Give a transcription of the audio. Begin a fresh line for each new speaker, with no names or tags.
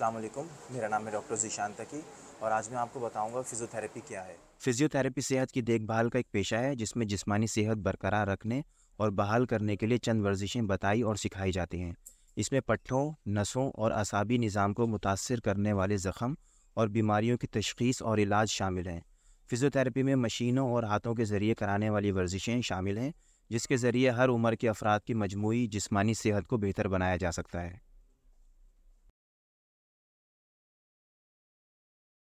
अस्सलाम वालेकुम
मेरा नाम है डॉक्टर जीशान तकी और आज मैं आपको बताऊंगा फिजियोथेरेपी क्या है
फिजियोथेरेपी सेहत की देखभाल का एक पेशा है जिसमें जिस्मानी सेहत बरकरार रखने और बहाल करने के लिए चंद वर्जिशें बताई और सिखाई जाती हैं इसमें पट्ठों नसों और असाबी निज़ाम को मुतासर करने वाले ज़ख़म और बीमारियों की तशखीस और इलाज शामिल हैं फिजियोथेरेपी में मशीनों और हाथों के ज़रिए कराने वाली वर्जिशें शामिल हैं जिसके ज़रिए हर उम्र के अफराद की मजमू जिस्मानी सेहत को बेहतर बनाया जा सकता है